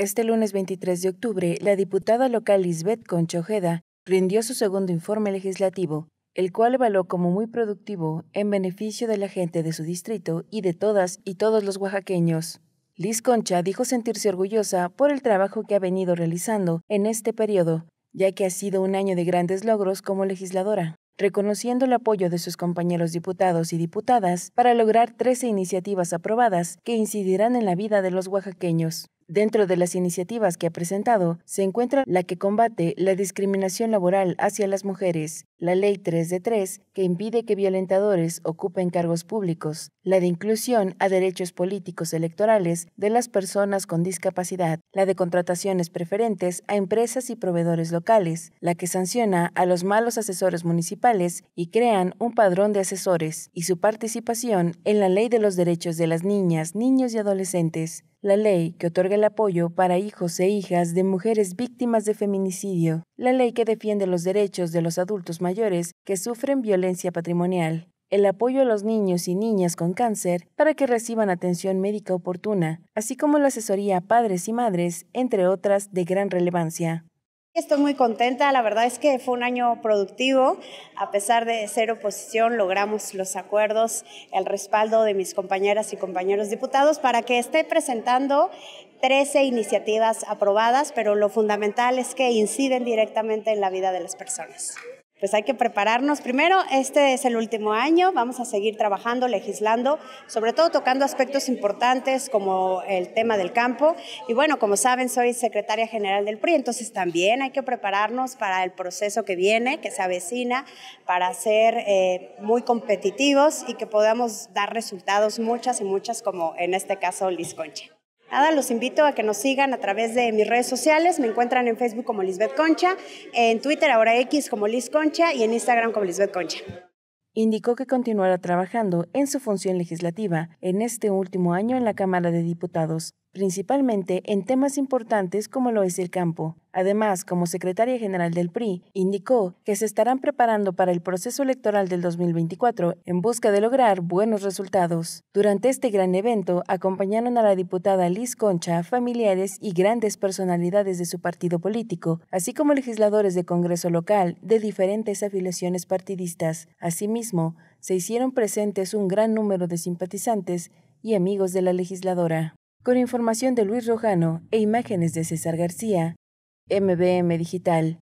Este lunes 23 de octubre, la diputada local Lisbeth Conchojeda rindió su segundo informe legislativo, el cual evaluó como muy productivo en beneficio de la gente de su distrito y de todas y todos los oaxaqueños. Liz Concha dijo sentirse orgullosa por el trabajo que ha venido realizando en este periodo, ya que ha sido un año de grandes logros como legisladora, reconociendo el apoyo de sus compañeros diputados y diputadas para lograr 13 iniciativas aprobadas que incidirán en la vida de los oaxaqueños. Dentro de las iniciativas que ha presentado se encuentra la que combate la discriminación laboral hacia las mujeres, la Ley 3 de 3, que impide que violentadores ocupen cargos públicos, la de inclusión a derechos políticos electorales de las personas con discapacidad, la de contrataciones preferentes a empresas y proveedores locales, la que sanciona a los malos asesores municipales y crean un padrón de asesores, y su participación en la Ley de los Derechos de las Niñas, Niños y Adolescentes, la ley que otorga el apoyo para hijos e hijas de mujeres víctimas de feminicidio, la ley que defiende los derechos de los adultos mayores que sufren violencia patrimonial, el apoyo a los niños y niñas con cáncer para que reciban atención médica oportuna, así como la asesoría a padres y madres, entre otras de gran relevancia. Estoy muy contenta, la verdad es que fue un año productivo, a pesar de ser oposición logramos los acuerdos, el respaldo de mis compañeras y compañeros diputados para que esté presentando 13 iniciativas aprobadas, pero lo fundamental es que inciden directamente en la vida de las personas pues hay que prepararnos. Primero, este es el último año, vamos a seguir trabajando, legislando, sobre todo tocando aspectos importantes como el tema del campo. Y bueno, como saben, soy secretaria general del PRI, entonces también hay que prepararnos para el proceso que viene, que se avecina, para ser eh, muy competitivos y que podamos dar resultados muchas y muchas, como en este caso Liz Nada, los invito a que nos sigan a través de mis redes sociales. Me encuentran en Facebook como Lisbeth Concha, en Twitter ahora X como Liz Concha y en Instagram como Lisbeth Concha. Indicó que continuará trabajando en su función legislativa en este último año en la Cámara de Diputados principalmente en temas importantes como lo es el campo. Además, como secretaria general del PRI, indicó que se estarán preparando para el proceso electoral del 2024 en busca de lograr buenos resultados. Durante este gran evento acompañaron a la diputada Liz Concha, familiares y grandes personalidades de su partido político, así como legisladores de Congreso local de diferentes afiliaciones partidistas. Asimismo, se hicieron presentes un gran número de simpatizantes y amigos de la legisladora con información de Luis Rojano e imágenes de César García, MBM Digital.